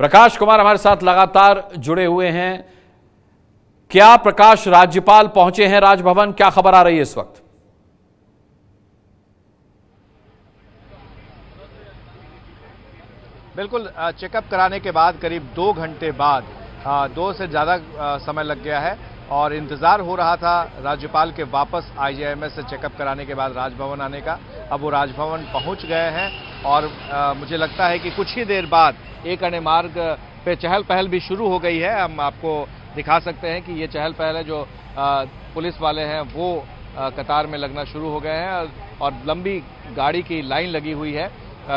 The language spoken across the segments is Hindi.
प्रकाश कुमार हमारे साथ लगातार जुड़े हुए हैं क्या प्रकाश राज्यपाल पहुंचे हैं राजभवन क्या खबर आ रही है इस वक्त बिल्कुल चेकअप कराने के बाद करीब दो घंटे बाद दो से ज़्यादा समय लग गया है और इंतज़ार हो रहा था राज्यपाल के वापस आईजीएमएस से चेकअप कराने के बाद राजभवन आने का अब वो राजभवन पहुंच गए हैं और आ, मुझे लगता है कि कुछ ही देर बाद एक अन्य मार्ग पे चहल पहल भी शुरू हो गई है हम आपको दिखा सकते हैं कि ये चहल पहल है जो आ, पुलिस वाले हैं वो आ, कतार में लगना शुरू हो गए हैं और लंबी गाड़ी की लाइन लगी हुई है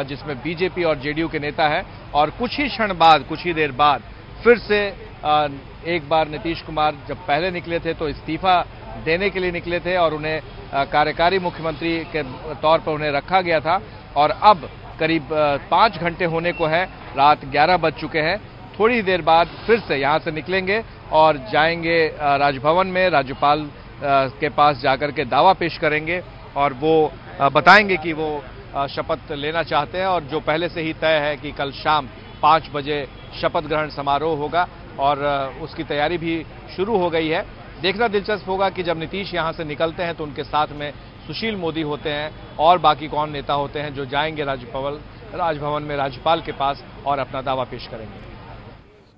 जिसमें बीजेपी और जेडीयू के नेता हैं और कुछ ही क्षण बाद कुछ ही देर बाद फिर से आ, एक बार नीतीश कुमार जब पहले निकले थे तो इस्तीफा देने के लिए निकले थे और उन्हें कार्यकारी मुख्यमंत्री के तौर पर उन्हें रखा गया था और अब करीब पाँच घंटे होने को है रात ग्यारह बज चुके हैं थोड़ी देर बाद फिर से यहाँ से निकलेंगे और जाएंगे राजभवन में राज्यपाल के पास जाकर के दावा पेश करेंगे और वो बताएंगे कि वो शपथ लेना चाहते हैं और जो पहले से ही तय है कि कल शाम पाँच बजे शपथ ग्रहण समारोह होगा और उसकी तैयारी भी शुरू हो गई है देखना दिलचस्प होगा कि जब नीतीश यहाँ से निकलते हैं तो उनके साथ में सुशील मोदी होते हैं और बाकी कौन नेता होते हैं जो जाएंगे राज्यभवन राजभवन में राज्यपाल के पास और अपना दावा पेश करेंगे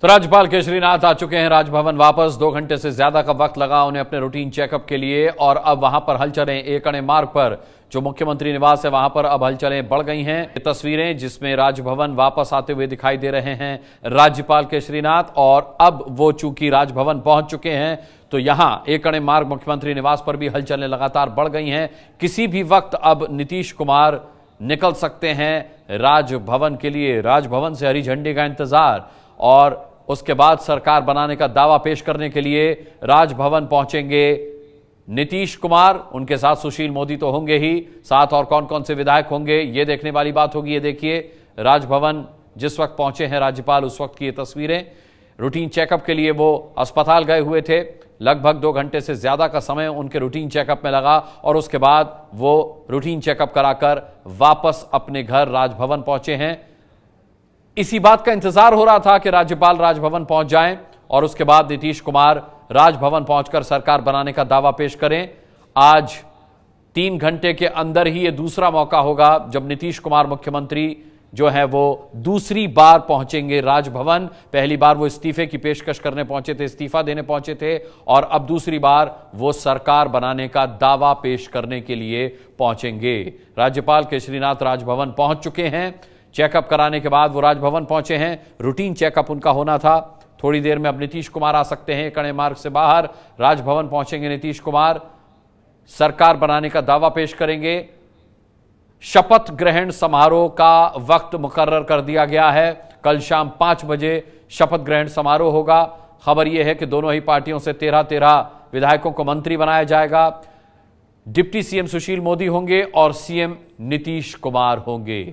तो राज्यपाल केशरीनाथ आ चुके हैं राजभवन वापस दो घंटे से ज्यादा का वक्त लगा उन्हें अपने रूटीन चेकअप के लिए और अब वहां पर हलचलें अड़े मार्ग पर जो मुख्यमंत्री निवास है वहां पर अब हलचलें बढ़ गई हैं ये तस्वीरें जिसमें राजभवन वापस आते हुए दिखाई दे रहे हैं राज्यपाल केशरीनाथ और अब वो चूंकि राजभवन पहुंच चुके हैं तो यहां एकड़े मार्ग मुख्यमंत्री निवास पर भी हलचलें लगातार बढ़ गई हैं किसी भी वक्त अब नीतीश कुमार निकल सकते हैं राजभवन के लिए राजभवन से हरी झंडी का इंतजार और उसके बाद सरकार बनाने का दावा पेश करने के लिए राजभवन पहुंचेंगे नीतीश कुमार उनके साथ सुशील मोदी तो होंगे ही साथ और कौन कौन से विधायक होंगे ये देखने वाली बात होगी ये देखिए राजभवन जिस वक्त पहुंचे हैं राज्यपाल उस वक्त की ये तस्वीरें रूटीन चेकअप के लिए वो अस्पताल गए हुए थे लगभग दो घंटे से ज़्यादा का समय उनके रूटीन चेकअप में लगा और उसके बाद वो रूटीन चेकअप कराकर वापस अपने घर राजभवन पहुंचे हैं इसी बात का इंतजार हो रहा था कि राज्यपाल राजभवन पहुंच जाएं और उसके बाद नीतीश कुमार राजभवन पहुंचकर सरकार बनाने का दावा पेश करें आज तीन घंटे के अंदर ही यह दूसरा मौका होगा जब नीतीश कुमार मुख्यमंत्री जो है वो दूसरी बार पहुंचेंगे राजभवन पहली बार वो इस्तीफे की पेशकश करने पहुंचे थे इस्तीफा देने पहुंचे थे और अब दूसरी बार वो सरकार बनाने का दावा पेश करने के लिए पहुंचेंगे राज्यपाल केसरीनाथ राजभवन पहुंच चुके हैं चेकअप कराने के बाद वो राजभवन पहुंचे हैं रूटीन चेकअप उनका होना था थोड़ी देर में अब नीतीश कुमार आ सकते हैं कड़े मार्ग से बाहर राजभवन पहुंचेंगे नीतीश कुमार सरकार बनाने का दावा पेश करेंगे शपथ ग्रहण समारोह का वक्त मुकर्र कर दिया गया है कल शाम पांच बजे शपथ ग्रहण समारोह होगा खबर यह है कि दोनों ही पार्टियों से तेरह तेरह विधायकों को मंत्री बनाया जाएगा डिप्टी सीएम सुशील मोदी होंगे और सीएम नीतीश कुमार होंगे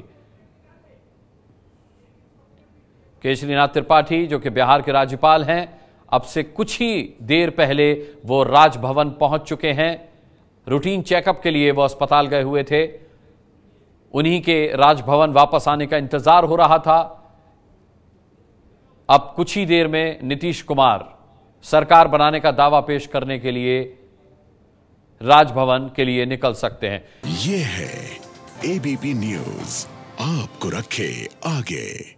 केशरीनाथ त्रिपाठी जो कि बिहार के राज्यपाल हैं अब से कुछ ही देर पहले वो राजभवन पहुंच चुके हैं रूटीन चेकअप के लिए वो अस्पताल गए हुए थे उन्हीं के राजभवन वापस आने का इंतजार हो रहा था अब कुछ ही देर में नीतीश कुमार सरकार बनाने का दावा पेश करने के लिए राजभवन के लिए निकल सकते हैं यह है एबीपी न्यूज आपको रखे आगे